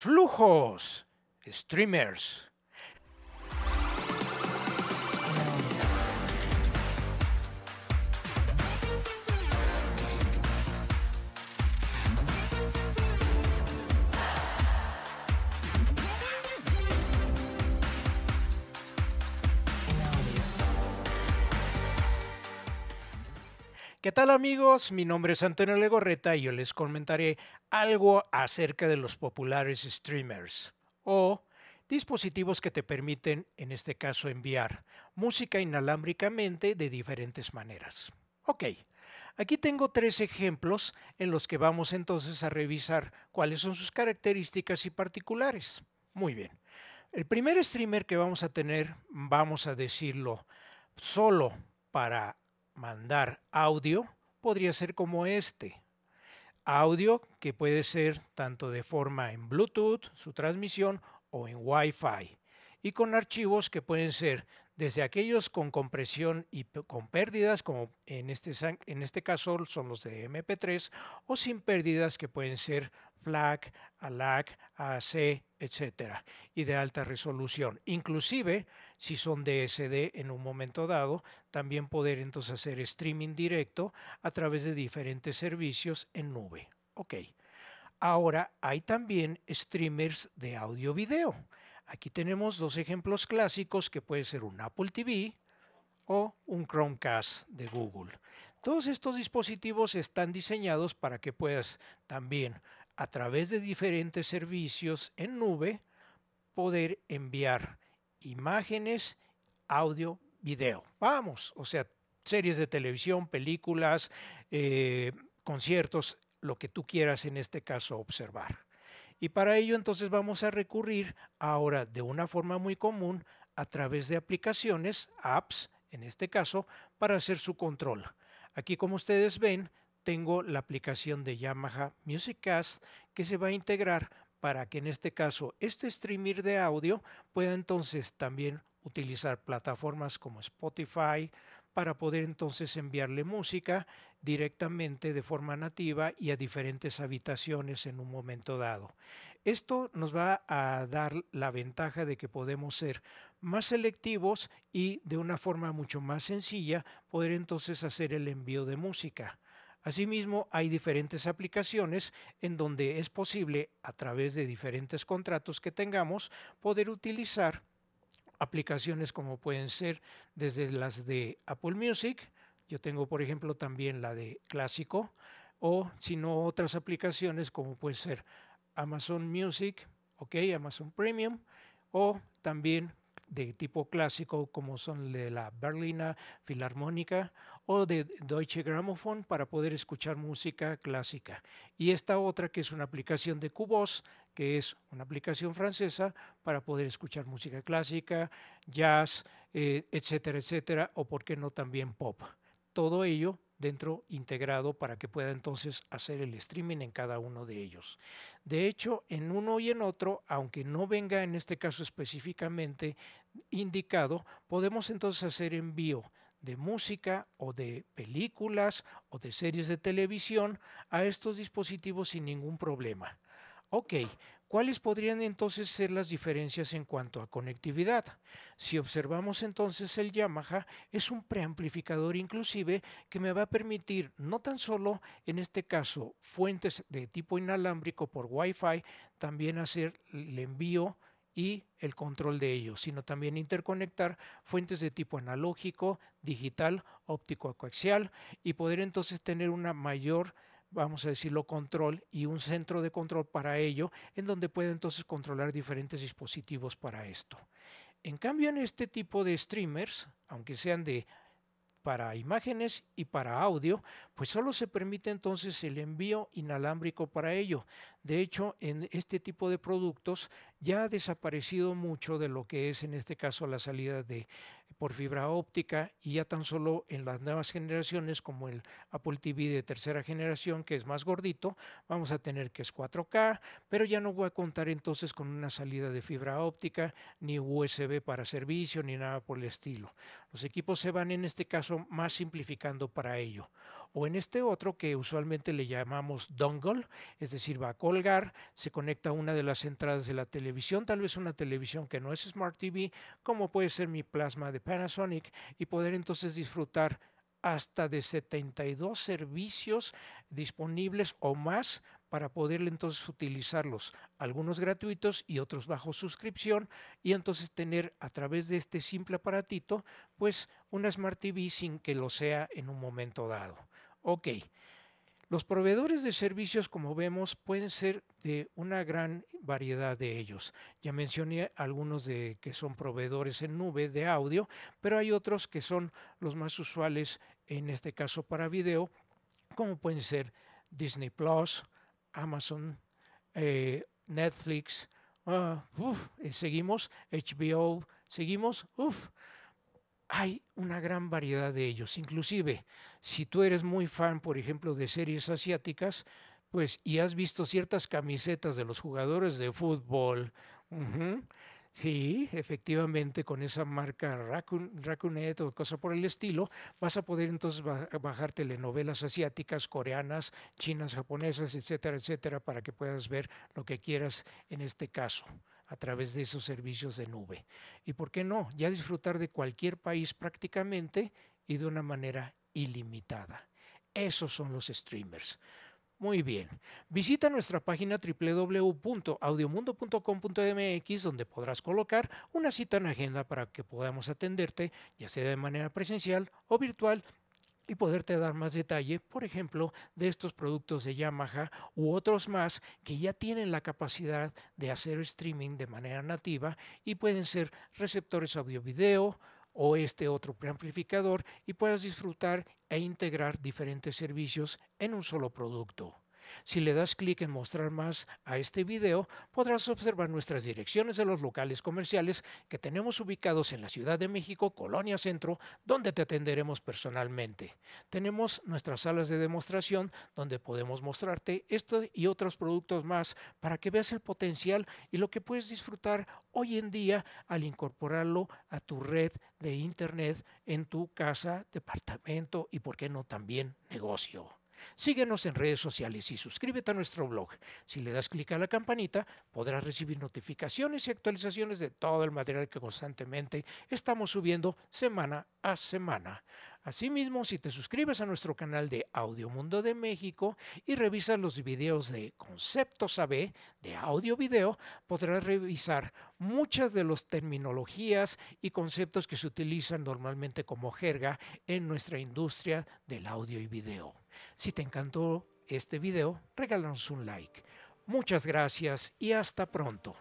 flujos, streamers. ¿Qué tal amigos? Mi nombre es Antonio Legorreta y yo les comentaré algo acerca de los populares streamers o dispositivos que te permiten, en este caso, enviar música inalámbricamente de diferentes maneras. Ok, aquí tengo tres ejemplos en los que vamos entonces a revisar cuáles son sus características y particulares. Muy bien. El primer streamer que vamos a tener, vamos a decirlo, solo para mandar audio podría ser como este. Audio que puede ser tanto de forma en Bluetooth, su transmisión o en Wi-Fi. Y con archivos que pueden ser desde aquellos con compresión y con pérdidas, como en este, en este caso son los de MP3, o sin pérdidas que pueden ser FLAC, ALAC, AAC, etcétera, y de alta resolución. Inclusive, si son de SD en un momento dado, también poder entonces hacer streaming directo a través de diferentes servicios en nube. Ok. Ahora hay también streamers de audio-video. Aquí tenemos dos ejemplos clásicos que puede ser un Apple TV o un Chromecast de Google. Todos estos dispositivos están diseñados para que puedas también a través de diferentes servicios en nube poder enviar imágenes, audio, video. Vamos, o sea, series de televisión, películas, eh, conciertos, lo que tú quieras en este caso observar. Y para ello entonces vamos a recurrir ahora de una forma muy común a través de aplicaciones, apps en este caso, para hacer su control. Aquí como ustedes ven, tengo la aplicación de Yamaha Musiccast que se va a integrar para que en este caso este streamer de audio pueda entonces también utilizar plataformas como Spotify para poder entonces enviarle música directamente de forma nativa y a diferentes habitaciones en un momento dado. Esto nos va a dar la ventaja de que podemos ser más selectivos y de una forma mucho más sencilla poder entonces hacer el envío de música. Asimismo, hay diferentes aplicaciones en donde es posible, a través de diferentes contratos que tengamos, poder utilizar aplicaciones como pueden ser desde las de Apple Music, yo tengo por ejemplo también la de Clásico, o si no otras aplicaciones como puede ser Amazon Music, ok, Amazon Premium, o también de tipo clásico como son de la Berlina Filarmónica o de Deutsche Grammophon para poder escuchar música clásica. Y esta otra que es una aplicación de Cubos, que es una aplicación francesa para poder escuchar música clásica, jazz, eh, etcétera, etcétera, o por qué no también pop. Todo ello dentro integrado para que pueda entonces hacer el streaming en cada uno de ellos. De hecho, en uno y en otro, aunque no venga en este caso específicamente indicado, podemos entonces hacer envío de música o de películas o de series de televisión a estos dispositivos sin ningún problema. Ok, ¿Cuáles podrían entonces ser las diferencias en cuanto a conectividad? Si observamos entonces el Yamaha es un preamplificador inclusive que me va a permitir no tan solo en este caso fuentes de tipo inalámbrico por Wi-Fi, también hacer el envío y el control de ellos, sino también interconectar fuentes de tipo analógico, digital, óptico coaxial y poder entonces tener una mayor vamos a decirlo, control y un centro de control para ello, en donde puede entonces controlar diferentes dispositivos para esto. En cambio, en este tipo de streamers, aunque sean de para imágenes y para audio, pues solo se permite entonces el envío inalámbrico para ello. De hecho, en este tipo de productos ya ha desaparecido mucho de lo que es en este caso la salida de por fibra óptica y ya tan solo en las nuevas generaciones como el Apple TV de tercera generación que es más gordito, vamos a tener que es 4K, pero ya no voy a contar entonces con una salida de fibra óptica ni USB para servicio ni nada por el estilo. Los equipos se van en este caso más simplificando para ello o en este otro que usualmente le llamamos dongle, es decir, va a colgar, se conecta a una de las entradas de la televisión, tal vez una televisión que no es Smart TV, como puede ser mi plasma de Panasonic y poder entonces disfrutar hasta de 72 servicios disponibles o más para poderle entonces utilizarlos, algunos gratuitos y otros bajo suscripción, y entonces tener a través de este simple aparatito, pues una Smart TV sin que lo sea en un momento dado. Ok, los proveedores de servicios, como vemos, pueden ser de una gran variedad de ellos. Ya mencioné algunos de que son proveedores en nube de audio, pero hay otros que son los más usuales en este caso para video, como pueden ser Disney Plus, Amazon, eh, Netflix, ah, eh, seguimos, HBO, seguimos, uff hay una gran variedad de ellos. Inclusive, si tú eres muy fan, por ejemplo, de series asiáticas, pues y has visto ciertas camisetas de los jugadores de fútbol, sí, efectivamente, con esa marca Raccoonet o cosa por el estilo, vas a poder entonces bajar telenovelas asiáticas, coreanas, chinas, japonesas, etcétera, etcétera, para que puedas ver lo que quieras en este caso a través de esos servicios de nube. ¿Y por qué no? Ya disfrutar de cualquier país prácticamente y de una manera ilimitada. Esos son los streamers. Muy bien. Visita nuestra página www.audiomundo.com.mx donde podrás colocar una cita en agenda para que podamos atenderte, ya sea de manera presencial o virtual, y poderte dar más detalle, por ejemplo, de estos productos de Yamaha u otros más que ya tienen la capacidad de hacer streaming de manera nativa y pueden ser receptores audio-video o este otro preamplificador y puedas disfrutar e integrar diferentes servicios en un solo producto. Si le das clic en mostrar más a este video, podrás observar nuestras direcciones de los locales comerciales que tenemos ubicados en la Ciudad de México, Colonia Centro, donde te atenderemos personalmente. Tenemos nuestras salas de demostración donde podemos mostrarte esto y otros productos más para que veas el potencial y lo que puedes disfrutar hoy en día al incorporarlo a tu red de Internet en tu casa, departamento y, por qué no, también negocio. Síguenos en redes sociales y suscríbete a nuestro blog. Si le das clic a la campanita, podrás recibir notificaciones y actualizaciones de todo el material que constantemente estamos subiendo semana a semana. Asimismo, si te suscribes a nuestro canal de Audio Mundo de México y revisas los videos de Conceptos AB de audio video, podrás revisar muchas de las terminologías y conceptos que se utilizan normalmente como jerga en nuestra industria del audio y video. Si te encantó este video, regálanos un like. Muchas gracias y hasta pronto.